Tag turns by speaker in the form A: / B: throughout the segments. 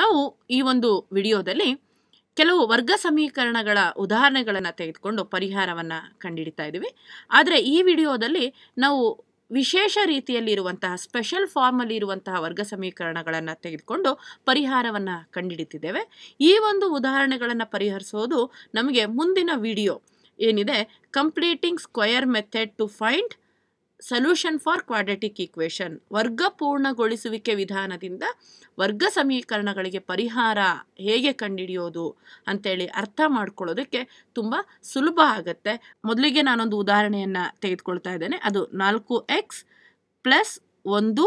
A: ನಾವು ಈ ಒಂದು ವಿಡಿಯೋದಲ್ಲಿ ಕೆಲವು ವರ್ಗ ಸಮೀಕರಣಗಳ ಉದಾಹರಣೆಗಳನ್ನು ತೆಗೆದುಕೊಂಡು ಪರಿಹಾರವನ್ನು ಕಂಡುಹಿಡಿತಾ ಇದ್ದೀವಿ ಆದರೆ ಈ ವಿಡಿಯೋದಲ್ಲಿ ನಾವು ವಿಶೇಷ ರೀತಿಯಲ್ಲಿರುವಂತಹ ಸ್ಪೆಷಲ್ ಫಾರ್ಮಲ್ಲಿ ಇರುವಂತಹ ವರ್ಗ ಸಮೀಕರಣಗಳನ್ನು ತೆಗೆದುಕೊಂಡು ಪರಿಹಾರವನ್ನು ಕಂಡುಹಿಡಿತಿದ್ದೇವೆ ಈ ಒಂದು ಉದಾಹರಣೆಗಳನ್ನು ಪರಿಹರಿಸೋದು ನಮಗೆ ಮುಂದಿನ ವಿಡಿಯೋ ಏನಿದೆ completing square method to find solution for quadratic equation ವರ್ಗ ಪೂರ್ಣಗೊಳಿಸುವಿಕೆ ವಿಧಾನದಿಂದ ವರ್ಗ ಸಮೀಕರಣಗಳಿಗೆ ಪರಿಹಾರ ಹೇಗೆ ಕಂಡುಹಿಡಿಯೋದು ಅಂತೇಳಿ ಅರ್ಥ ಮಾಡ್ಕೊಳ್ಳೋದಕ್ಕೆ ತುಂಬ ಸುಲಭ ಆಗುತ್ತೆ ಮೊದಲಿಗೆ ನಾನೊಂದು ಉದಾಹರಣೆಯನ್ನು ತೆಗೆದುಕೊಳ್ತಾ ಇದ್ದೇನೆ ಅದು ನಾಲ್ಕು ಎಕ್ಸ್ ಪ್ಲಸ್ ಒಂದು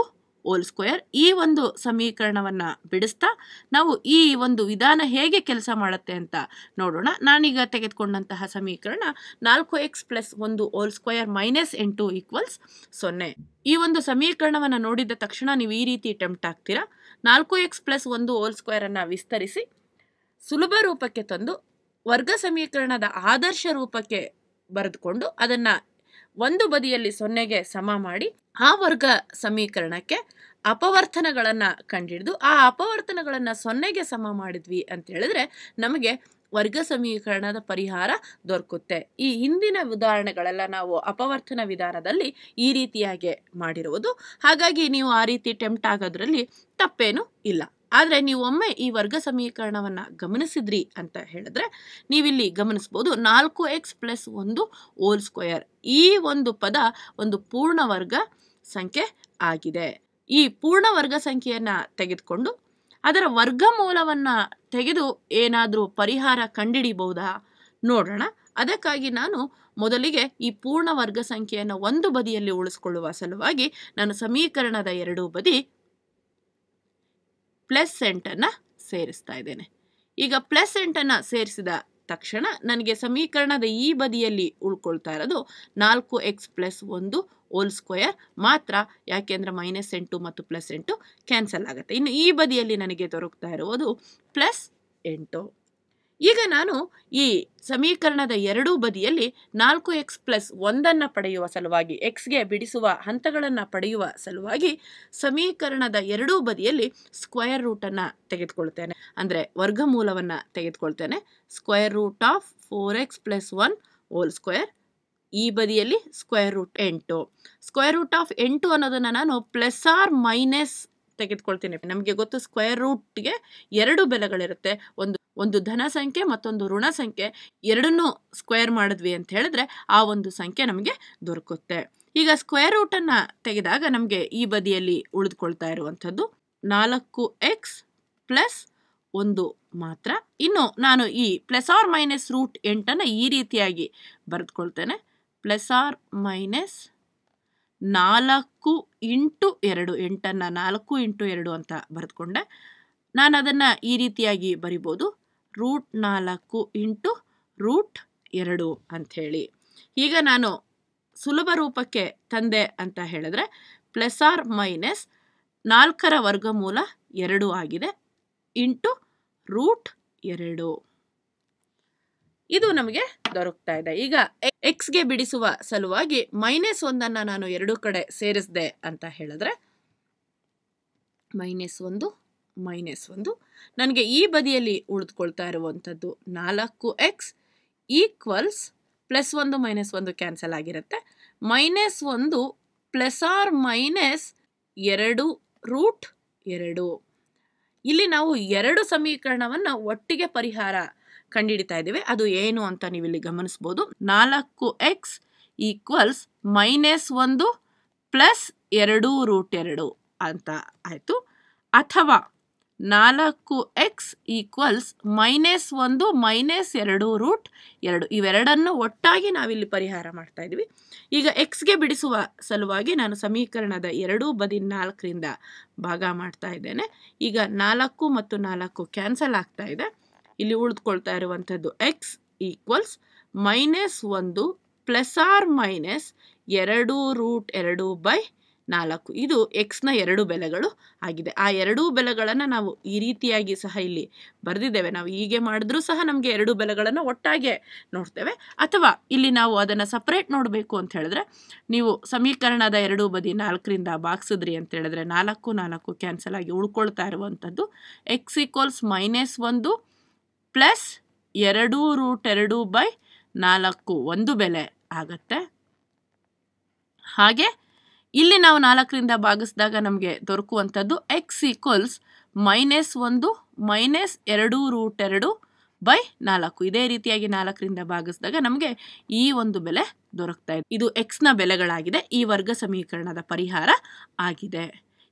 A: ಓಲ್ ಸ್ಕ್ವೇರ್ ಈ ಒಂದು ಸಮೀಕರಣವನ್ನು ಬಿಡಿಸ್ತಾ ನಾವು ಈ ಒಂದು ವಿಧಾನ ಹೇಗೆ ಕೆಲಸ ಮಾಡುತ್ತೆ ಅಂತ ನೋಡೋಣ ನಾನೀಗ ತೆಗೆದುಕೊಂಡಂತಹ ಸಮೀಕರಣ ನಾಲ್ಕು ಎಕ್ಸ್ ಪ್ಲಸ್ ಒಂದು ಓಲ್ ಸ್ಕ್ವೇರ್ ಮೈನಸ್ ಎಂಟು ಈಕ್ವಲ್ಸ್ ಸೊನ್ನೆ ಈ ಒಂದು ಸಮೀಕರಣವನ್ನು ನೋಡಿದ ತಕ್ಷಣ ನೀವು ಈ ರೀತಿ ಅಟೆಂಪ್ಟ್ ಆಗ್ತೀರಾ ನಾಲ್ಕು ಎಕ್ಸ್ ಪ್ಲಸ್ ಒಂದು ಓಲ್ ಸ್ಕ್ವೇರನ್ನು ವಿಸ್ತರಿಸಿ ಸುಲಭ ರೂಪಕ್ಕೆ ತಂದು ವರ್ಗ ಸಮೀಕರಣದ ಆದರ್ಶ ರೂಪಕ್ಕೆ ಬರೆದುಕೊಂಡು ಅದನ್ನು ಒಂದು ಬದಿಯಲ್ಲಿ ಸೊನ್ನೆಗೆ ಸಮ ಮಾಡಿ ಆ ವರ್ಗ ಸಮೀಕರಣಕ್ಕೆ ಅಪವರ್ತನಗಳನ್ನು ಕಂಡಿಡಿದು ಆ ಅಪವರ್ತನಗಳನ್ನು ಸೊನ್ನೆಗೆ ಸಮ ಮಾಡಿದ್ವಿ ಅಂತ ಹೇಳಿದ್ರೆ ನಮಗೆ ವರ್ಗ ಸಮೀಕರಣದ ಪರಿಹಾರ ದೊರಕುತ್ತೆ ಈ ಹಿಂದಿನ ಉದಾಹರಣೆಗಳೆಲ್ಲ ನಾವು ಅಪವರ್ತನ ವಿಧಾನದಲ್ಲಿ ಈ ರೀತಿಯಾಗಿ ಮಾಡಿರುವುದು ಹಾಗಾಗಿ ನೀವು ಆ ರೀತಿ ಟೆಂಪ್ಟ್ ಆಗೋದ್ರಲ್ಲಿ ತಪ್ಪೇನೂ ಇಲ್ಲ ಆದರೆ ನೀವೊಮ್ಮೆ ಈ ವರ್ಗ ಸಮೀಕರಣವನ್ನು ಗಮನಿಸಿದ್ರಿ ಅಂತ ಹೇಳಿದ್ರೆ ನೀವಿಲ್ಲಿ ಗಮನಿಸ್ಬೋದು ನಾಲ್ಕು ಎಕ್ಸ್ ಪ್ಲಸ್ ಒಂದು ಓಲ್ ಸ್ಕ್ವಯರ್ ಈ ಒಂದು ಪದ ಒಂದು ಪೂರ್ಣ ವರ್ಗ ಸಂಖ್ಯೆ ಆಗಿದೆ ಈ ಪೂರ್ಣ ವರ್ಗ ಸಂಖ್ಯೆಯನ್ನು ತೆಗೆದುಕೊಂಡು ಅದರ ಮೂಲವನ್ನು ತೆಗೆದು ಏನಾದರೂ ಪರಿಹಾರ ಕಂಡಿಡಿಬಹುದಾ ನೋಡೋಣ ಅದಕ್ಕಾಗಿ ನಾನು ಮೊದಲಿಗೆ ಈ ಪೂರ್ಣ ವರ್ಗ ಸಂಖ್ಯೆಯನ್ನು ಒಂದು ಬದಿಯಲ್ಲಿ ಉಳಿಸ್ಕೊಳ್ಳುವ ಸಲುವಾಗಿ ನಾನು ಸಮೀಕರಣದ ಎರಡೂ ಬದಿ ಪ್ಲಸ್ ಎಂಟನ್ನು ಸೇರಿಸ್ತಾ ಇದ್ದೇನೆ ಈಗ ಪ್ಲಸ್ ಎಂಟನ್ನು ಸೇರಿಸಿದ ತಕ್ಷಣ ನನಗೆ ಸಮೀಕರಣದ ಈ ಬದಿಯಲ್ಲಿ ಉಳ್ಕೊಳ್ತಾ ಇರೋದು ನಾಲ್ಕು ಎಕ್ಸ್ ಪ್ಲಸ್ ಒಂದು ಓಲ್ ಸ್ಕ್ವಯರ್ ಮಾತ್ರ ಯಾಕೆಂದರೆ ಮೈನಸ್ ಎಂಟು ಮತ್ತು ಪ್ಲಸ್ ಎಂಟು ಕ್ಯಾನ್ಸಲ್ ಆಗುತ್ತೆ ಇನ್ನು ಈ ಬದಿಯಲ್ಲಿ ನನಗೆ ದೊರಕ್ತಾ ಇರುವುದು ಪ್ಲಸ್ ಎಂಟು ಈಗ ನಾನು ಈ ಸಮೀಕರಣದ ಎರಡೂ ಬದಿಯಲ್ಲಿ ನಾಲ್ಕು ಎಕ್ಸ್ ಪ್ಲಸ್ ಒಂದನ್ನು ಪಡೆಯುವ ಸಲುವಾಗಿ ಎಕ್ಸ್ಗೆ ಬಿಡಿಸುವ ಹಂತಗಳನ್ನು ಪಡೆಯುವ ಸಲುವಾಗಿ ಸಮೀಕರಣದ ಎರಡೂ ಬದಿಯಲ್ಲಿ ಸ್ಕ್ವಯರ್ ರೂಟನ್ನು ತೆಗೆದುಕೊಳ್ತೇನೆ ಅಂದರೆ ವರ್ಗಮೂಲವನ್ನು ತೆಗೆದುಕೊಳ್ತೇನೆ square root of four x plus one whole square ಈ ಬದಿಯಲ್ಲಿ ಸ್ಕ್ವೇರ್ ರೂಟ್ ಎಂಟು ಸ್ಕ್ವೇರ್ ರೂಟ್ ಆಫ್ ಎಂಟು ಅನ್ನೋದನ್ನು ನಾನು ಪ್ಲಸ್ ಆರ್ ಮೈನಸ್ ತೆಗೆದುಕೊಳ್ತೇನೆ ನಮಗೆ ಗೊತ್ತು ಸ್ಕ್ವೇರ್ ರೂಟ್ಗೆ ಎರಡು ಬೆಲೆಗಳಿರುತ್ತೆ ಒಂದು ಒಂದು ಧನ ಸಂಖ್ಯೆ ಮತ್ತೊಂದು ಋಣ ಸಂಖ್ಯೆ ಎರಡನ್ನೂ ಸ್ಕ್ವೇರ್ ಮಾಡಿದ್ವಿ ಅಂತ ಹೇಳಿದ್ರೆ ಆ ಒಂದು ಸಂಖ್ಯೆ ನಮಗೆ ದೊರಕುತ್ತೆ ಈಗ ಸ್ಕ್ವೇರ್ ರೂಟನ್ನು ತೆಗೆದಾಗ ನಮಗೆ ಈ ಬದಿಯಲ್ಲಿ ಉಳಿದುಕೊಳ್ತಾ ಇರುವಂಥದ್ದು ನಾಲ್ಕು ಎಕ್ಸ್ ಪ್ಲಸ್ ಒಂದು ಮಾತ್ರ ಇನ್ನು ನಾನು ಈ ಪ್ಲಸ್ ಆರ್ ಮೈನಸ್ ರೂಟ್ ಎಂಟನ್ನು ಈ ರೀತಿಯಾಗಿ ಬರೆದುಕೊಳ್ತೇನೆ ಪ್ಲಸ್ ಆರ್ ಮೈನಸ್ ನಾಲ್ಕು ಇಂಟು ಎರಡು ಎಂಟನ್ನು ನಾಲ್ಕು ಇಂಟು ಎರಡು ಅಂತ ಬರೆದುಕೊಂಡೆ ನಾನು ಅದನ್ನು ಈ ರೀತಿಯಾಗಿ ಬರಿಬೋದು ರೂಟ್ ನಾಲ್ಕು ಇಂಟು ರೂಟ್ ಎರಡು ಅಂಥೇಳಿ ಈಗ ನಾನು ಸುಲಭ ರೂಪಕ್ಕೆ ತಂದೆ ಅಂತ ಹೇಳಿದ್ರೆ ಪ್ಲಸ್ ಆರ್ ಮೈನಸ್ ನಾಲ್ಕರ ವರ್ಗಮೂಲ ಎರಡು ಆಗಿದೆ ಇಂಟು ರೂಟ್ ಎರಡು ಇದು ನಮಗೆ ದೊರಕ್ತಾ ಇದೆ ಈಗ ಎಕ್ಸ್ಗೆ ಬಿಡಿಸುವ ಸಲುವಾಗಿ ಮೈನಸ್ ಒಂದನ್ನು ನಾನು ಎರಡು ಕಡೆ ಸೇರಿಸಿದೆ ಅಂತ ಹೇಳಿದ್ರೆ ಮೈನಸ್ ಒಂದು ಮೈನಸ್ ಒಂದು ನನಗೆ ಈ ಬದಿಯಲ್ಲಿ ಉಳಿದುಕೊಳ್ತಾ ಇರುವಂಥದ್ದು ನಾಲ್ಕು ಎಕ್ಸ್ ಈಕ್ವಲ್ಸ್ ಪ್ಲಸ್ ಒಂದು ಮೈನಸ್ ಒಂದು ಕ್ಯಾನ್ಸಲ್ ಆಗಿರುತ್ತೆ ಮೈನಸ್ ಒಂದು ಪ್ಲಸ್ ಆರ್ ಮೈನಸ್ ಎರಡು ರೂಟ್ ಎರಡು ಇಲ್ಲಿ ನಾವು ಎರಡು ಸಮೀಕರಣವನ್ನು ಒಟ್ಟಿಗೆ ಪರಿಹಾರ ಕಂಡುಹಿಡಿತಾ ಇದ್ದೀವಿ ಅದು ಏನು ಅಂತ ನೀವು ಇಲ್ಲಿ ಗಮನಿಸ್ಬೋದು ನಾಲ್ಕು ಎಕ್ಸ್ ಈಕ್ವಲ್ಸ್ ಮೈನಸ್ ಒಂದು ಪ್ಲಸ್ ಎರಡು ರೂಟ್ ಎರಡು ಅಂತ ಆಯಿತು ಅಥವಾ ನಾಲ್ಕು ಎಕ್ಸ್ ಈಕ್ವಲ್ಸ್ ಮೈನಸ್ ಒಂದು ಮೈನಸ್ ಎರಡು ರೂಟ್ ಎರಡು ಇವೆರಡನ್ನು ಒಟ್ಟಾಗಿ ನಾವಿಲ್ಲಿ ಪರಿಹಾರ ಮಾಡ್ತಾ ಇದ್ದೀವಿ ಈಗ ಎಕ್ಸ್ಗೆ ಬಿಡಿಸುವ ಸಲುವಾಗಿ ನಾನು ಸಮೀಕರಣದ ಎರಡೂ ಬದಿ ನಾಲ್ಕರಿಂದ ಭಾಗ ಮಾಡ್ತಾ ಇದ್ದೇನೆ ಈಗ ನಾಲ್ಕು ಮತ್ತು ನಾಲ್ಕು ಕ್ಯಾನ್ಸಲ್ ಆಗ್ತಾ ಇದೆ ಇಲ್ಲಿ ಉಳಿದುಕೊಳ್ತಾ ಇರುವಂಥದ್ದು ಎಕ್ಸ್ ಈಕ್ವಲ್ಸ್ ಮೈನಸ್ ಒಂದು ಪ್ಲಸ್ ಆರ್ ಮೈನಸ್ ಎರಡು ರೂಟ್ ಎರಡು ಬೈ ನಾಲ್ಕು ಇದು ಎಕ್ಸ್ನ ಎರಡು ಬೆಲೆಗಳು ಆಗಿದೆ ಆ ಎರಡೂ ಬೆಲೆಗಳನ್ನು ನಾವು ಈ ರೀತಿಯಾಗಿ ಸಹ ಇಲ್ಲಿ ಬರೆದಿದ್ದೇವೆ ನಾವು ಹೀಗೆ ಮಾಡಿದ್ರೂ ಸಹ ನಮಗೆ ಎರಡು ಬೆಲೆಗಳನ್ನು ಒಟ್ಟಾಗೆ ನೋಡ್ತೇವೆ ಅಥವಾ ಇಲ್ಲಿ ನಾವು ಅದನ್ನು ಸಪ್ರೇಟ್ ನೋಡಬೇಕು ಅಂತ ಹೇಳಿದ್ರೆ ನೀವು ಸಮೀಕರಣದ ಎರಡೂ ಬದಿ ನಾಲ್ಕರಿಂದ ಬಾಗ್ಸಿದ್ರಿ ಅಂತ ಹೇಳಿದ್ರೆ ನಾಲ್ಕು ನಾಲ್ಕು ಕ್ಯಾನ್ಸಲ್ ಆಗಿ ಉಳ್ಕೊಳ್ತಾ ಇರುವಂಥದ್ದು ಎಕ್ಸ್ ಈಕ್ವಲ್ಸ್ ಮೈನಸ್ ಒಂದು ಪ್ಲಸ್ ಎರಡು ರೂಟ್ ಎರಡು ಬೈ ನಾಲ್ಕು ಒಂದು ಬೆಲೆ ಆಗತ್ತೆ ಹಾಗೆ ಇಲ್ಲಿ ನಾವು ನಾಲ್ಕರಿಂದ ಭಾಗಿಸಿದಾಗ ನಮಗೆ ದೊರಕುವಂಥದ್ದು ಎಕ್ಸ್ ಈಕ್ವಲ್ಸ್ ಮೈನಸ್ ಒಂದು ಮೈನಸ್ ಎರಡು ರೂಟ್ ಎರಡು ಬೈ ನಾಲ್ಕು ಇದೇ ರೀತಿಯಾಗಿ ನಾಲ್ಕರಿಂದ ಭಾಗಿಸಿದಾಗ ನಮಗೆ ಈ ಒಂದು ಬೆಲೆ ದೊರಕ್ತಾ ಇದೆ ಇದು ಎಕ್ಸ್ನ ಬೆಲೆಗಳಾಗಿದೆ ಈ ವರ್ಗ ಸಮೀಕರಣದ ಪರಿಹಾರ ಆಗಿದೆ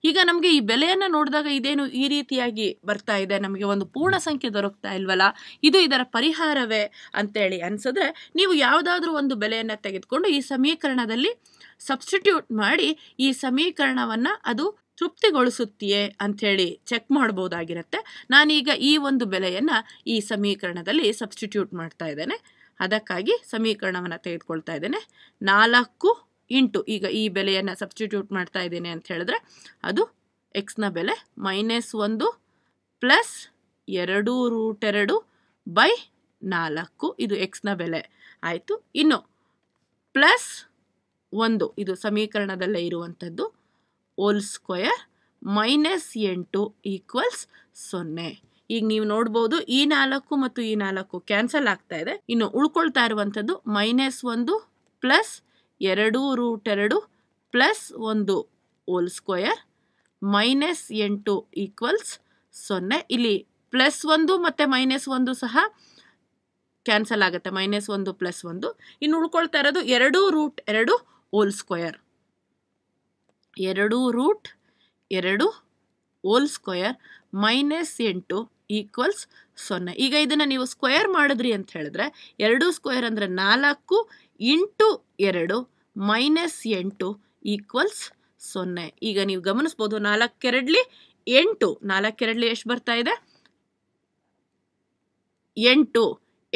A: ಈಗ ನಮಗೆ ಈ ಬೆಲೆಯನ್ನು ನೋಡಿದಾಗ ಇದೇನು ಈ ರೀತಿಯಾಗಿ ಬರ್ತಾ ಇದೆ ನಮಗೆ ಒಂದು ಪೂರ್ಣ ಸಂಖ್ಯೆ ದೊರಕ್ತಾ ಇಲ್ವಲ್ಲ ಇದು ಇದರ ಪರಿಹಾರವೇ ಅಂತೇಳಿ ಅನಿಸಿದ್ರೆ ನೀವು ಯಾವುದಾದ್ರೂ ಒಂದು ಬೆಲೆಯನ್ನು ತೆಗೆದುಕೊಂಡು ಈ ಸಮೀಕರಣದಲ್ಲಿ ಸಬ್ಸ್ಟಿಟ್ಯೂಟ್ ಮಾಡಿ ಈ ಸಮೀಕರಣವನ್ನು ಅದು ತೃಪ್ತಿಗೊಳಿಸುತ್ತೀಯೇ ಅಂಥೇಳಿ ಚೆಕ್ ಮಾಡ್ಬೋದಾಗಿರುತ್ತೆ ನಾನೀಗ ಈ ಒಂದು ಬೆಲೆಯನ್ನು ಈ ಸಮೀಕರಣದಲ್ಲಿ ಸಬ್ಸ್ಟಿಟ್ಯೂಟ್ ಮಾಡ್ತಾ ಇದ್ದೇನೆ ಅದಕ್ಕಾಗಿ ಸಮೀಕರಣವನ್ನು ತೆಗೆದುಕೊಳ್ತಾ ಇದ್ದೇನೆ ನಾಲ್ಕು ಇಂಟು ಈಗ ಈ ಬೆಲೆಯನ್ನು ಸಬ್ಸ್ಟಿಟ್ಯೂಟ್ ಮಾಡ್ತಾ ಇದ್ದೇನೆ ಅಂತ ಹೇಳಿದ್ರೆ ಅದು ಎಕ್ಸ್ನ ಬೆಲೆ ಮೈನಸ್ ಒಂದು ಪ್ಲಸ್ ಎರಡು ರೂಟ್ ಎರಡು ಬೈ ನಾಲ್ಕು ಇದು ಎಕ್ಸ್ನ ಬೆಲೆ ಆಯಿತು ಇನ್ನು ಪ್ಲಸ್ ಒಂದು ಇದು ಸಮೀಕರಣದಲ್ಲೇ ಇರುವಂಥದ್ದು ಓಲ್ ಸ್ಕ್ವಯರ್ ಮೈನಸ್ ಎಂಟು ಈಕ್ವಲ್ಸ್ ಸೊನ್ನೆ ಈಗ ನೀವು ನೋಡ್ಬೋದು ಈ ನಾಲ್ಕು ಮತ್ತು ಈ ನಾಲ್ಕು ಕ್ಯಾನ್ಸಲ್ ಆಗ್ತಾ ಇದೆ ಇನ್ನು ಉಳ್ಕೊಳ್ತಾ ಇರುವಂಥದ್ದು ಮೈನಸ್ ಒಂದು ಪ್ಲಸ್ ಎರಡು ರೂಟ್ ಎರಡು ಪ್ಲಸ್ ಒಂದು ಓಲ್ ಸ್ಕ್ವಯರ್ ಮೈನಸ್ ಎಂಟು ಈಕ್ವಲ್ಸ್ ಸೊನ್ನೆ ಇಲ್ಲಿ ಪ್ಲಸ್ ಒಂದು ಮತ್ತು ಮೈನಸ್ ಒಂದು ಸಹ ಕ್ಯಾನ್ಸಲ್ ಆಗುತ್ತೆ ಮೈನಸ್ ಒಂದು ಪ್ಲಸ್ ಒಂದು ಇನ್ನು ಉಳ್ಕೊಳ್ತಾ ಇರೋದು ಎರಡು ರೂಟ್ ಎರಡು ಓಲ್ ಸ್ಕ್ವಯರ್ ಎರಡು ರೂಟ್ ಎರಡು ಓಲ್ ಸ್ಕ್ವಯರ್ ಮೈನಸ್ ಎಂಟು ಈಕ್ವಲ್ಸ್ ಸೊನ್ನೆ ಈಗ ಇದನ್ನು ನೀವು ಸ್ಕ್ವಯರ್ ಮಾಡಿದ್ರಿ ಅಂತ ಹೇಳಿದ್ರೆ ಎರಡು ಸ್ಕ್ವೇರ್ ಅಂದರೆ ನಾಲ್ಕು ಇಂಟು ಎರಡು ಮೈನಸ್ ಎಂಟು ಈಕ್ವಲ್ಸ್ ಸೊನ್ನೆ ಈಗ ನೀವು ಗಮನಿಸ್ಬೋದು ನಾಲ್ಕೆರಡ್ಲಿ ಎಂಟು ನಾಲ್ಕೆರಡ್ಲಿ ಎಷ್ಟು ಬರ್ತಾ ಇದೆ ಎಂಟು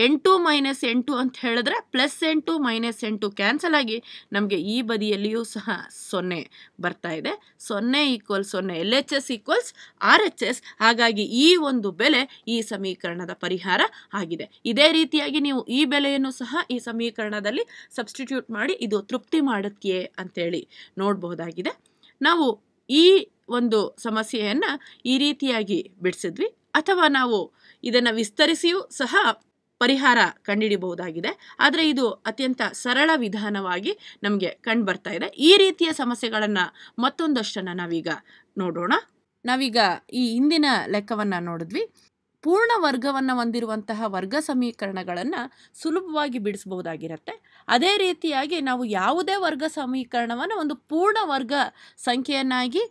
A: ಎಂಟು ಮೈನಸ್ ಎಂಟು ಅಂತ ಹೇಳಿದ್ರೆ ಪ್ಲಸ್ ಎಂಟು ಮೈನಸ್ ಎಂಟು ಕ್ಯಾನ್ಸಲ್ ಆಗಿ ನಮಗೆ ಈ ಬದಿಯಲ್ಲಿಯೂ ಸಹ ಸೊನ್ನೆ ಬರ್ತಾ ಇದೆ ಸೊನ್ನೆ ಈಕ್ವಲ್ಸ್ ಸೊನ್ನೆ L H S equals R H S ಹಾಗಾಗಿ ಈ ಒಂದು ಬೆಲೆ ಈ ಸಮೀಕರಣದ ಪರಿಹಾರ ಆಗಿದೆ ಇದೇ ರೀತಿಯಾಗಿ ನೀವು ಈ ಬೆಲೆಯನ್ನು ಸಹ ಈ ಸಮೀಕರಣದಲ್ಲಿ ಸಬ್ಸ್ಟಿಟ್ಯೂಟ್ ಮಾಡಿ ಇದು ತೃಪ್ತಿ ಮಾಡುತ್ತೆ ಅಂತೇಳಿ ನೋಡಬಹುದಾಗಿದೆ ನಾವು ಈ ಒಂದು ಸಮಸ್ಯೆಯನ್ನು ಈ ರೀತಿಯಾಗಿ ಬಿಡಿಸಿದ್ವಿ ಅಥವಾ ನಾವು ಇದನ್ನು ವಿಸ್ತರಿಸಿಯೂ ಸಹ ಪರಿಹಾರ ಕಂಡುಹಿಡಿಬಹುದಾಗಿದೆ ಆದರೆ ಇದು ಅತ್ಯಂತ ಸರಳ ವಿಧಾನವಾಗಿ ನಮಗೆ ಕಂಡು ಬರ್ತಾ ಇದೆ ಈ ರೀತಿಯ ಸಮಸ್ಯೆಗಳನ್ನು ಮತ್ತೊಂದಷ್ಟನ್ನು ನಾವೀಗ ನೋಡೋಣ ನಾವೀಗ ಈ ಹಿಂದಿನ ಲೆಕ್ಕವನ್ನು ನೋಡಿದ್ವಿ ಪೂರ್ಣ ವರ್ಗವನ್ನು ಹೊಂದಿರುವಂತಹ ವರ್ಗ ಸಮೀಕರಣಗಳನ್ನು ಸುಲಭವಾಗಿ ಬಿಡಿಸಬಹುದಾಗಿರುತ್ತೆ ಅದೇ ರೀತಿಯಾಗಿ ನಾವು ಯಾವುದೇ ವರ್ಗ ಸಮೀಕರಣವನ್ನು ಒಂದು ಪೂರ್ಣ ವರ್ಗ ಸಂಖ್ಯೆಯನ್ನಾಗಿ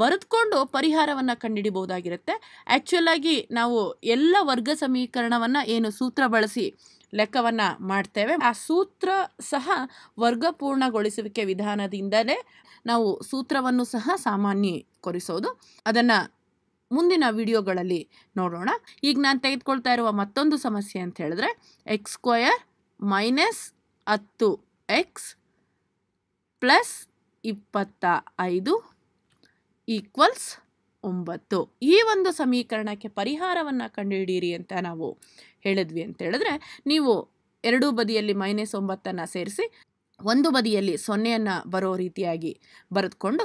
A: ಬರೆದುಕೊಂಡು ಪರಿಹಾರವನ್ನು ಕಂಡುಹಿಡಿಬಹುದಾಗಿರುತ್ತೆ ಆ್ಯಕ್ಚುಲ್ ಆಗಿ ನಾವು ಎಲ್ಲ ವರ್ಗ ಸಮೀಕರಣವನ್ನು ಏನು ಸೂತ್ರ ಬಳಸಿ ಲೆಕ್ಕವನ್ನು ಮಾಡ್ತೇವೆ ಆ ಸೂತ್ರ ಸಹ ವರ್ಗಪೂರ್ಣಗೊಳಿಸುವಿಕೆ ವಿಧಾನದಿಂದಲೇ ನಾವು ಸೂತ್ರವನ್ನು ಸಹ ಸಾಮಾನ್ಯೀಕರಿಸೋದು ಅದನ್ನು ಮುಂದಿನ ವಿಡಿಯೋಗಳಲ್ಲಿ ನೋಡೋಣ ಈಗ ನಾನು ತೆಗೆದುಕೊಳ್ತಾ ಇರುವ ಮತ್ತೊಂದು ಸಮಸ್ಯೆ ಅಂತ ಹೇಳಿದ್ರೆ ಎಕ್ಸ್ ಸ್ಕ್ವಯರ್ ಮೈನಸ್ ಹತ್ತು ಎಕ್ಸ್ ಪ್ಲಸ್ ಇಪ್ಪತ್ತ ಐದು ಈಕ್ವಲ್ಸ್ ಒಂಬತ್ತು ಈ ಒಂದು ಸಮೀಕರಣಕ್ಕೆ ಪರಿಹಾರವನ್ನು ಕಂಡುಹಿಡಿಯಿರಿ ಅಂತ ನಾವು ಹೇಳಿದ್ವಿ ಅಂತ ಹೇಳಿದ್ರೆ ನೀವು ಎರಡೂ ಬದಿಯಲ್ಲಿ ಮೈನಸ್ ಒಂಬತ್ತನ್ನು ಸೇರಿಸಿ ಒಂದು ಬದಿಯಲ್ಲಿ ಸೊನ್ನೆಯನ್ನು ಬರೋ ರೀತಿಯಾಗಿ ಬರೆದುಕೊಂಡು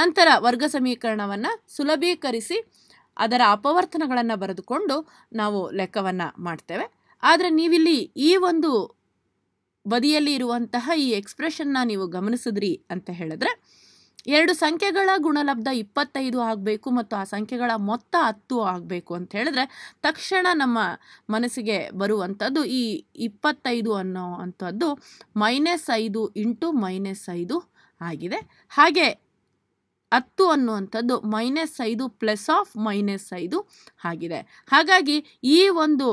A: ನಂತರ ವರ್ಗ ಸಮೀಕರಣವನ್ನು ಸುಲಭೀಕರಿಸಿ ಅದರ ಅಪವರ್ತನಗಳನ್ನು ಬರೆದುಕೊಂಡು ನಾವು ಲೆಕ್ಕವನ್ನು ಮಾಡ್ತೇವೆ ಆದರೆ ನೀವಿಲ್ಲಿ ಈ ಒಂದು ಬದಿಯಲ್ಲಿ ಇರುವಂತಹ ಈ ಎಕ್ಸ್ಪ್ರೆಷನ್ನ ನೀವು ಗಮನಿಸಿದ್ರಿ ಅಂತ ಹೇಳಿದ್ರೆ ಎರಡು ಸಂಖ್ಯೆಗಳ ಗುಣಲಬ್ಧ ಇಪ್ಪತ್ತೈದು ಆಗಬೇಕು ಮತ್ತು ಆ ಸಂಖ್ಯೆಗಳ ಮೊತ್ತ ಹತ್ತು ಆಗಬೇಕು ಅಂತ ಹೇಳಿದ್ರೆ ತಕ್ಷಣ ನಮ್ಮ ಮನಸ್ಸಿಗೆ ಬರುವಂಥದ್ದು ಈ ಇಪ್ಪತ್ತೈದು ಅನ್ನೋ ಅಂಥದ್ದು ಮೈನಸ್ ಐದು ಇಂಟು ಮೈನಸ್ ಐದು ಆಗಿದೆ ಹಾಗೆ ಹತ್ತು ಅನ್ನುವಂಥದ್ದು ಮೈನಸ್ ಐದು ಪ್ಲಸ್ ಆಫ್ ಮೈನಸ್ ಐದು ಆಗಿದೆ ಹಾಗಾಗಿ ಈ ಒಂದು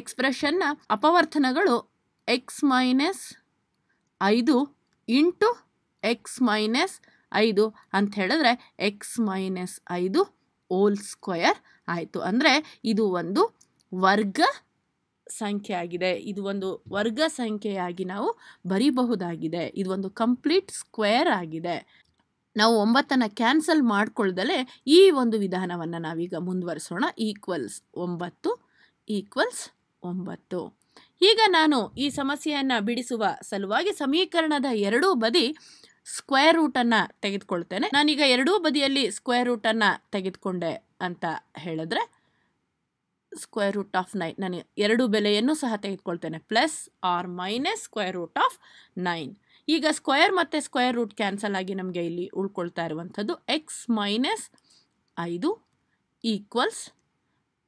A: ಎಕ್ಸ್ಪ್ರೆಷನ್ನ ಅಪವರ್ತನಗಳು ಎಕ್ಸ್ ಮೈನಸ್ ಐದು ಇಂಟು ಎಕ್ಸ್ ಮೈನಸ್ ಐದು ಅಂತ ಹೇಳಿದ್ರೆ ಎಕ್ಸ್ ಮೈನಸ್ ಐದು ಓಲ್ ಸ್ಕ್ವಯರ್ ಆಯಿತು ಅಂದರೆ ಇದು ಒಂದು ವರ್ಗ ಸಂಖ್ಯೆ ಆಗಿದೆ ಇದು ಒಂದು ವರ್ಗ ಸಂಖ್ಯೆಯಾಗಿ ನಾವು ಬರೀಬಹುದಾಗಿದೆ ಇದು ಒಂದು ಕಂಪ್ಲೀಟ್ ಸ್ಕ್ವೇರ್ ಆಗಿದೆ ನಾವು ಒಂಬತ್ತನ್ನು ಕ್ಯಾನ್ಸಲ್ ಮಾಡಿಕೊಳ್ಳ್ದಲೇ ಈ ಒಂದು ವಿಧಾನವನ್ನು ನಾವೀಗ ಮುಂದುವರಿಸೋಣ ಈಕ್ವಲ್ಸ್ ಒಂಬತ್ತು ಈಕ್ವಲ್ಸ್ ಒಂಬತ್ತು ಈಗ ನಾನು ಈ ಸಮಸ್ಯೆಯನ್ನು ಬಿಡಿಸುವ ಸಲುವಾಗಿ ಸಮೀಕರಣದ ಎರಡೂ ಬದಿ ಸ್ಕ್ವೇರ್ ರೂಟನ್ನು ತೆಗೆದುಕೊಳ್ತೇನೆ ನಾನೀಗ ಎರಡೂ ಬದಿಯಲ್ಲಿ ಸ್ಕ್ವೇರ್ ರೂಟನ್ನು ತೆಗೆದುಕೊಂಡೆ ಅಂತ ಹೇಳಿದ್ರೆ ಸ್ಕ್ವೇರ್ ರೂಟ್ ಆಫ್ ನೈನ್ ನಾನು ಎರಡು ಬೆಲೆಯನ್ನು ಸಹ ತೆಗೆದುಕೊಳ್ತೇನೆ plus or minus square root of nine ಈಗ ಸ್ಕ್ವೇರ್ ಮತ್ತು ಸ್ಕ್ವೇರ್ ರೂಟ್ ಕ್ಯಾನ್ಸಲ್ ಆಗಿ ನಮಗೆ ಇಲ್ಲಿ ಉಳ್ಕೊಳ್ತಾ ಇರುವಂಥದ್ದು ಎಕ್ಸ್ ಮೈನಸ್ ಐದು equals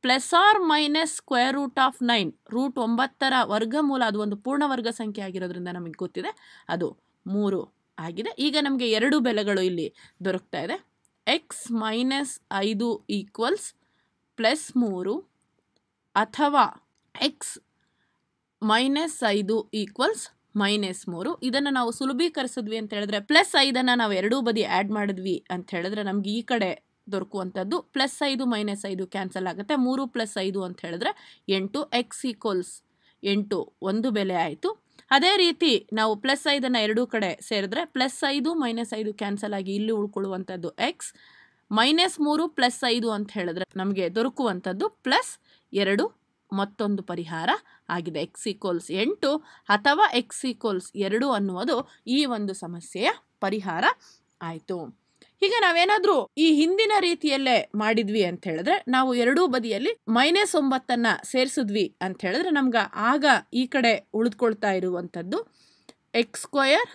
A: plus or minus square root of nine root ಒಂಬತ್ತರ ವರ್ಗಮೂಲ ಅದು ಒಂದು ಪೂರ್ಣ ವರ್ಗ ಸಂಖ್ಯೆ ಆಗಿರೋದ್ರಿಂದ ನಮಗೆ ಗೊತ್ತಿದೆ ಅದು ಮೂರು ಆಗಿದೆ ಈಗ ನಮಗೆ ಎರಡು ಬೆಲೆಗಳು ಇಲ್ಲಿ ದೊರಕ್ತಾ ಇದೆ ಎಕ್ಸ್ ಮೈನಸ್ ಐದು ಈಕ್ವಲ್ಸ್ ಪ್ಲಸ್ ಮೂರು ಅಥವಾ ಎಕ್ಸ್ ಮೈನಸ್ ಐದು ಈಕ್ವಲ್ಸ್ ಮೈನಸ್ ಮೂರು ಇದನ್ನು ನಾವು ಸುಲಭೀಕರಿಸಿದ್ವಿ ಅಂತ ಹೇಳಿದ್ರೆ ಪ್ಲಸ್ ಐದನ್ನು ನಾವು ಎರಡೂ ಬದಿ ಆ್ಯಡ್ ಮಾಡಿದ್ವಿ ಅಂತ ಹೇಳಿದ್ರೆ ನಮಗೆ ಈ ಕಡೆ ದೊರಕುವಂಥದ್ದು ಪ್ಲಸ್ ಐದು ಮೈನಸ್ ಐದು ಕ್ಯಾನ್ಸಲ್ ಆಗುತ್ತೆ ಮೂರು ಪ್ಲಸ್ ಐದು ಅಂತ ಹೇಳಿದ್ರೆ ಎಂಟು ಎಕ್ಸ್ ಈಕ್ವಲ್ಸ್ ಎಂಟು ಒಂದು ಬೆಲೆ ಆಯಿತು ಅದೇ ರೀತಿ ನಾವು ಪ್ಲಸ್ ಐದನ್ನು ಎರಡೂ ಕಡೆ ಸೇರಿದ್ರೆ ಪ್ಲಸ್ ಐದು ಮೈನಸ್ ಐದು ಕ್ಯಾನ್ಸಲ್ ಆಗಿ ಇಲ್ಲಿ ಉಳ್ಕೊಳ್ಳುವಂಥದ್ದು ಎಕ್ಸ್ ಮೈನಸ್ ಮೂರು ಪ್ಲಸ್ ಐದು ಅಂತ ಹೇಳಿದ್ರೆ ನಮಗೆ ದೊರಕುವಂಥದ್ದು ಪ್ಲಸ್ ಎರಡು ಮತ್ತೊಂದು ಪರಿಹಾರ ಆಗಿದೆ ಎಕ್ಸ್ ಈಕ್ವಲ್ಸ್ ಎಂಟು ಅಥವಾ ಎಕ್ಸ್ ಈಕ್ವಲ್ಸ್ ಎರಡು ಅನ್ನುವುದು ಈ ಒಂದು ಸಮಸ್ಯೆಯ ಪರಿಹಾರ ಆಯಿತು ಹೀಗೆ ನಾವೇನಾದ್ರೂ ಈ ಹಿಂದಿನ ರೀತಿಯಲ್ಲೇ ಮಾಡಿದ್ವಿ ಅಂತ ಹೇಳಿದ್ರೆ ನಾವು ಎರಡೂ ಬದಿಯಲ್ಲಿ ಮೈನಸ್ ಒಂಬತ್ತನ್ನ ಸೇರಿಸಿದ್ವಿ ಅಂತ ಹೇಳಿದ್ರೆ ನಮ್ಗ ಆಗ ಈ ಕಡೆ ಉಳಿದುಕೊಳ್ತಾ ಇರುವಂಥದ್ದು ಎಕ್ಸ್ ಸ್ಕ್ವಯರ್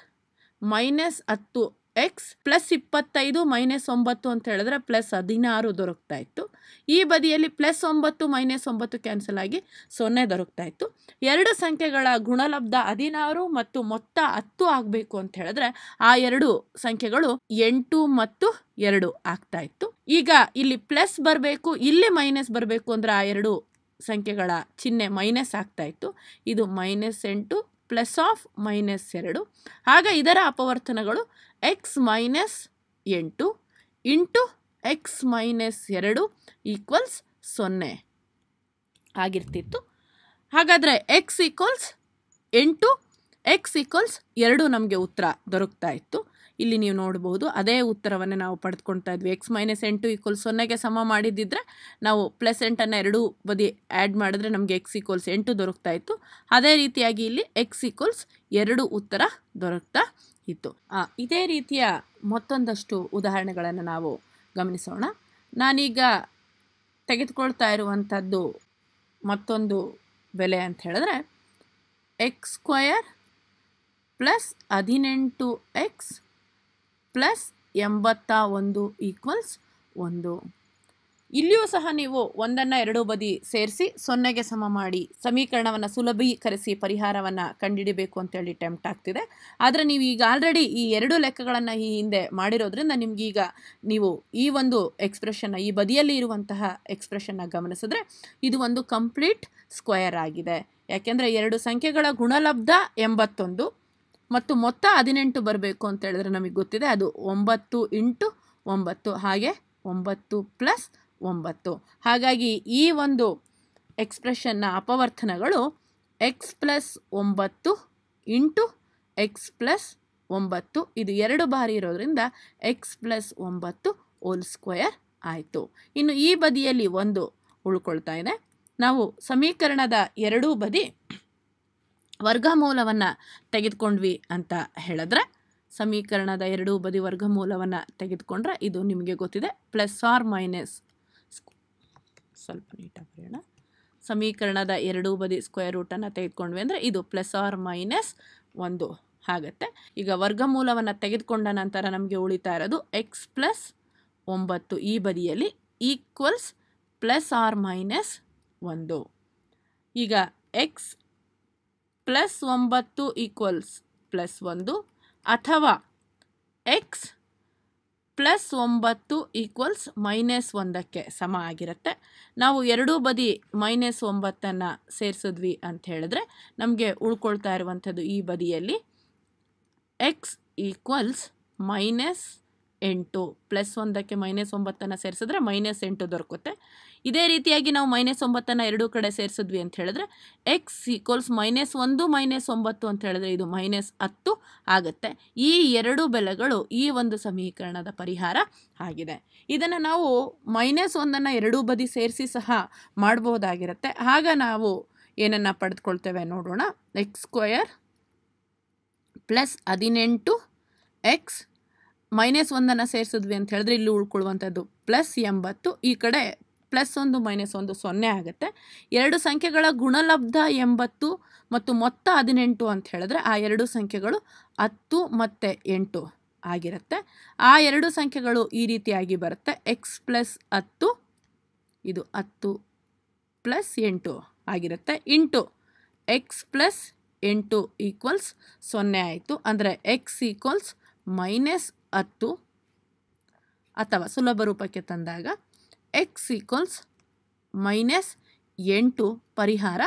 A: ಮೈನಸ್ ಹತ್ತು ಎಕ್ಸ್ ಪ್ಲಸ್ ಇಪ್ಪತ್ತೈದು ಮೈನಸ್ ಒಂಬತ್ತು ಅಂತ ಹೇಳಿದ್ರೆ ಪ್ಲಸ್ ಹದಿನಾರು ದೊರಕ್ತಾ ಇತ್ತು ಈ ಬದಿಯಲ್ಲಿ ಪ್ಲಸ್ ಒಂಬತ್ತು ಮೈನಸ್ ಒಂಬತ್ತು ಕ್ಯಾನ್ಸಲ್ ಆಗಿ ಸೊನ್ನೆ ದೊರಕ್ತಾ ಇತ್ತು ಎರಡು ಸಂಖ್ಯೆಗಳ ಗುಣಲಬ್ಧ ಹದಿನಾರು ಮತ್ತು ಮೊತ್ತ ಹತ್ತು ಆಗಬೇಕು ಅಂತ ಹೇಳಿದ್ರೆ ಆ ಎರಡು ಸಂಖ್ಯೆಗಳು ಎಂಟು ಮತ್ತು ಎರಡು ಆಗ್ತಾ ಇತ್ತು ಈಗ ಇಲ್ಲಿ ಪ್ಲಸ್ ಬರಬೇಕು ಇಲ್ಲಿ ಮೈನಸ್ ಬರಬೇಕು ಅಂದರೆ ಆ ಎರಡು ಸಂಖ್ಯೆಗಳ ಚಿಹ್ನೆ ಮೈನಸ್ ಆಗ್ತಾ ಇತ್ತು ಇದು ಮೈನಸ್ ಎಂಟು ಪ್ಲಸ್ ಆಫ್ ಮೈನಸ್ ಎರಡು ಆಗ ಇದರ ಅಪವರ್ತನಗಳು ಎಕ್ಸ್ ಮೈನಸ್ ಎಂಟು ಇಂಟು ಎಕ್ಸ್ ಮೈನಸ್ ಎರಡು ಈಕ್ವಲ್ಸ್ ಸೊನ್ನೆ ಆಗಿರ್ತಿತ್ತು ಹಾಗಾದರೆ ಎಕ್ಸ್ ಈಕ್ವಲ್ಸ್ ಎಂಟು ಎಕ್ಸ್ ಈಕ್ವಲ್ಸ್ ಎರಡು ನಮಗೆ ಉತ್ತರ ದೊರಕ್ತಾ ಇತ್ತು ಇಲ್ಲಿ ನೀವು ನೋಡಬಹುದು ಅದೇ ಉತ್ತರವನ್ನು ನಾವು ಪಡೆದುಕೊಳ್ತಾ ಇದ್ವಿ ಎಕ್ಸ್ ಮೈನಸ್ ಎಂಟು ಈಕ್ವಲ್ ಸೊನ್ನೆಗೆ ಸಮ ಮಾಡಿದ್ದಿದ್ರೆ ನಾವು ಪ್ಲಸ್ ಎಂಟನ್ನು ಎರಡೂ ಬದಿ ಆ್ಯಡ್ ಮಾಡಿದ್ರೆ ನಮಗೆ ಎಕ್ಸ್ ಈಕ್ವಲ್ಸ್ ಎಂಟು ದೊರಕ್ತಾ ಇತ್ತು ಅದೇ ರೀತಿಯಾಗಿ ಇಲ್ಲಿ ಎಕ್ಸ್ ಈಕ್ವಲ್ಸ್ ಎರಡು ಉತ್ತರ ದೊರಕ್ತಾ ಇತ್ತು ಇದೇ ರೀತಿಯ ಮತ್ತೊಂದಷ್ಟು ಉದಾಹರಣೆಗಳನ್ನು ನಾವು ಗಮನಿಸೋಣ ನಾನೀಗ ತೆಗೆದುಕೊಳ್ತಾ ಇರುವಂಥದ್ದು ಮತ್ತೊಂದು ಬೆಲೆ ಅಂತ ಹೇಳಿದ್ರೆ ಎಕ್ಸ್ ಸ್ಕ್ವಯರ್ ಪ್ಲಸ್ ಹದಿನೆಂಟು ಎಕ್ಸ್ ಪ್ಲಸ್ ಎಂಬತ್ತ ಒಂದು ಈಕ್ವಲ್ಸ್ ಒಂದು ಇಲ್ಲಿಯೂ ಸಹ ನೀವು ಒಂದನ್ನು ಎರಡು ಬದಿ ಸೇರಿಸಿ ಸೊನ್ನೆಗೆ ಸಮ ಮಾಡಿ ಸಮೀಕರಣವನ್ನು ಸುಲಭೀಕರಿಸಿ ಪರಿಹಾರವನ್ನು ಕಂಡುಹಿಡಿಬೇಕು ಅಂತೇಳಿ ಅಟೆಂಪ್ಟ್ ಆಗ್ತಿದೆ ಆದರೆ ನೀವು ಈಗ ಆಲ್ರೆಡಿ ಈ ಎರಡು ಲೆಕ್ಕಗಳನ್ನು ಈ ಹಿಂದೆ ಮಾಡಿರೋದ್ರಿಂದ ನಿಮಗೀಗ ನೀವು ಈ ಒಂದು ಎಕ್ಸ್ಪ್ರೆಷನ್ನ ಈ ಬದಿಯಲ್ಲಿ ಇರುವಂತಹ ಎಕ್ಸ್ಪ್ರೆಷನ್ನ ಗಮನಿಸಿದ್ರೆ ಇದು ಒಂದು ಕಂಪ್ಲೀಟ್ ಸ್ಕ್ವಯರ್ ಆಗಿದೆ ಯಾಕೆಂದರೆ ಎರಡು ಸಂಖ್ಯೆಗಳ ಗುಣಲಬ್ಧ ಎಂಬತ್ತೊಂದು ಮತ್ತು ಮೊತ್ತ ಹದಿನೆಂಟು ಬರಬೇಕು ಅಂತ ಹೇಳಿದ್ರೆ ನಮಗೆ ಗೊತ್ತಿದೆ ಅದು ಒಂಬತ್ತು ಇಂಟು ಒಂಬತ್ತು ಹಾಗೆ ಒಂಬತ್ತು ಪ್ಲಸ್ ಒಂಬತ್ತು ಹಾಗಾಗಿ ಈ ಒಂದು ಎಕ್ಸ್ಪ್ರೆಷನ್ನ ಅಪವರ್ತನಗಳು ಎಕ್ಸ್ ಪ್ಲಸ್ ಒಂಬತ್ತು ಇಂಟು ಎಕ್ಸ್ ಪ್ಲಸ್ ಒಂಬತ್ತು ಇದು ಎರಡು ಬಾರಿ ಇರೋದರಿಂದ ಎಕ್ಸ್ ಪ್ಲಸ್ ಒಂಬತ್ತು ಓಲ್ ಸ್ಕ್ವಯರ್ ಆಯಿತು ಇನ್ನು ಈ ಬದಿಯಲ್ಲಿ ಒಂದು ಉಳ್ಕೊಳ್ತಾ ಇದೆ ನಾವು ಸಮೀಕರಣದ ಎರಡೂ ಬದಿ ವರ್ಗಮೂಲವನ್ನು ತೆಗೆದುಕೊಂಡ್ವಿ ಅಂತ ಹೇಳಿದ್ರೆ ಸಮೀಕರಣದ ಎರಡೂ ಬದಿ ವರ್ಗಮೂಲವನ್ನು ತೆಗೆದುಕೊಂಡ್ರೆ ಇದು ನಿಮಗೆ ಗೊತ್ತಿದೆ ಪ್ಲಸ್ ಆರ್ ಮೈನಸ್ ಸ್ವಲ್ಪ ನೀಟಾಗಿ ಬರೆಯೋಣ ಸಮೀಕರಣದ ಎರಡೂ ಬದಿ ಸ್ಕ್ವೇರ್ ರೂಟನ್ನು ತೆಗೆದುಕೊಂಡ್ವಿ ಅಂದರೆ ಇದು ಪ್ಲಸ್ ಆರ್ ಮೈನಸ್ ಒಂದು ಆಗುತ್ತೆ ಈಗ ವರ್ಗಮೂಲವನ್ನು ತೆಗೆದುಕೊಂಡ ನಂತರ ನಮಗೆ ಉಳಿತಾ ಇರೋದು ಎಕ್ಸ್ ಪ್ಲಸ್ ಒಂಬತ್ತು ಈ ಬದಿಯಲ್ಲಿ ಈಕ್ವಲ್ಸ್ ಪ್ಲಸ್ ಆರ್ ಮೈನಸ್ ಒಂದು ಈಗ ಎಕ್ಸ್ ಪ್ಲಸ್ ಒಂಬತ್ತು ಈಕ್ವಲ್ಸ್ ಪ್ಲಸ್ ಒಂದು ಅಥವಾ ಎಕ್ಸ್ ಪ್ಲಸ್ ಒಂಬತ್ತು ಈಕ್ವಲ್ಸ್ ಮೈನಸ್ ಒಂದಕ್ಕೆ ಸಮ ಆಗಿರುತ್ತೆ ನಾವು ಎರಡೂ ಬದಿ ಮೈನಸ್ ಒಂಬತ್ತನ್ನು ಸೇರಿಸಿದ್ವಿ ಅಂತ ಹೇಳಿದ್ರೆ ನಮಗೆ ಉಳ್ಕೊಳ್ತಾ ಇರುವಂಥದ್ದು ಈ ಬದಿಯಲ್ಲಿ ಎಕ್ಸ್ ಈಕ್ವಲ್ಸ್ ಮೈನಸ್ ಎಂಟು ಪ್ಲಸ್ ಒಂದಕ್ಕೆ ಮೈನಸ್ ಒಂಬತ್ತನ್ನು ಸೇರಿಸಿದ್ರೆ ಮೈನಸ್ ಎಂಟು ದೊರಕುತ್ತೆ ಇದೇ ರೀತಿಯಾಗಿ ನಾವು ಮೈನಸ್ ಒಂಬತ್ತನ್ನು ಎರಡೂ ಕಡೆ ಸೇರಿಸಿದ್ವಿ ಅಂತ ಹೇಳಿದ್ರೆ ಎಕ್ಸ್ ಈಕ್ವಲ್ಸ್ ಮೈನಸ್ ಒಂದು ಮೈನಸ್ ಒಂಬತ್ತು ಅಂತ ಹೇಳಿದ್ರೆ ಇದು ಮೈನಸ್ ಹತ್ತು ಆಗುತ್ತೆ ಈ ಎರಡು ಬೆಲೆಗಳು ಈ ಒಂದು ಸಮೀಕರಣದ ಪರಿಹಾರ ಆಗಿದೆ ಇದನ್ನು ನಾವು ಮೈನಸ್ ಒಂದನ್ನು ಎರಡೂ ಬದಿ ಸೇರಿಸಿ ಸಹ ಮಾಡ್ಬೋದಾಗಿರುತ್ತೆ ಆಗ ನಾವು ಏನನ್ನು ಪಡೆದುಕೊಳ್ತೇವೆ ನೋಡೋಣ ಎಕ್ಸ್ ಸ್ಕ್ವಯರ್ ಪ್ಲಸ್ ಹದಿನೆಂಟು ಎಕ್ಸ್ ಮೈನಸ್ ಒಂದನ್ನು ಸೇರಿಸಿದ್ವಿ ಅಂತ ಹೇಳಿದ್ರೆ ಇಲ್ಲಿ ಉಳ್ಕೊಳ್ಳುವಂಥದ್ದು ಪ್ಲಸ್ ಎಂಬತ್ತು ಈ ಕಡೆ ಪ್ಲಸ್ ಒಂದು ಮೈನಸ್ ಒಂದು ಸೊನ್ನೆ ಆಗುತ್ತೆ ಎರಡು ಸಂಖ್ಯೆಗಳ ಗುಣಲಬ್ಧ ಎಂಬತ್ತು ಮತ್ತು ಮೊತ್ತ ಹದಿನೆಂಟು ಅಂತ ಹೇಳಿದ್ರೆ ಆ ಎರಡು ಸಂಖ್ಯೆಗಳು ಹತ್ತು ಮತ್ತು ಎಂಟು ಆಗಿರುತ್ತೆ ಆ ಎರಡು ಸಂಖ್ಯೆಗಳು ಈ ರೀತಿಯಾಗಿ ಬರುತ್ತೆ ಎಕ್ಸ್ ಪ್ಲಸ್ ಹತ್ತು ಇದು ಹತ್ತು ಪ್ಲಸ್ ಎಂಟು ಆಗಿರುತ್ತೆ ಇಂಟು ಎಕ್ಸ್ ಪ್ಲಸ್ ಎಂಟು ಈಕ್ವಲ್ಸ್ ಸೊನ್ನೆ ಆಯಿತು ಅಂದರೆ ಎಕ್ಸ್ ಈಕ್ವಲ್ಸ್ ಮೈನಸ್ ಹತ್ತು ಅಥವಾ ಸುಲಭ ರೂಪಕ್ಕೆ ತಂದಾಗ ಎಕ್ಸ್ ಈಕ್ವಲ್ಸ್ ಮೈನಸ್ ಎಂಟು ಪರಿಹಾರ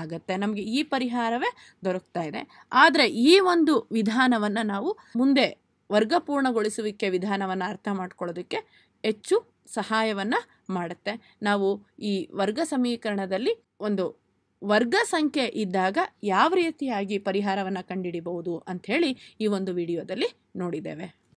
A: ಆಗತ್ತೆ ನಮಗೆ ಈ ಪರಿಹಾರವೇ ದೊರಕ್ತಾ ಇದೆ ಆದರೆ ಈ ಒಂದು ವಿಧಾನವನ್ನು ನಾವು ಮುಂದೆ ವರ್ಗಪೂರ್ಣಗೊಳಿಸುವಿಕೆ ವಿಧಾನವನ್ನು ಅರ್ಥ ಮಾಡ್ಕೊಳ್ಳೋದಕ್ಕೆ ಹೆಚ್ಚು ಸಹಾಯವನ್ನು ಮಾಡುತ್ತೆ ನಾವು ಈ ವರ್ಗ ಸಮೀಕರಣದಲ್ಲಿ ಒಂದು ವರ್ಗ ಸಂಖ್ಯೆ ಇದ್ದಾಗ ಯಾವ ರೀತಿಯಾಗಿ ಪರಿಹಾರವನ್ನು ಕಂಡುಹಿಡಿಬಹುದು ಅಂಥೇಳಿ ಈ ಒಂದು ವಿಡಿಯೋದಲ್ಲಿ ನೋಡಿದ್ದೇವೆ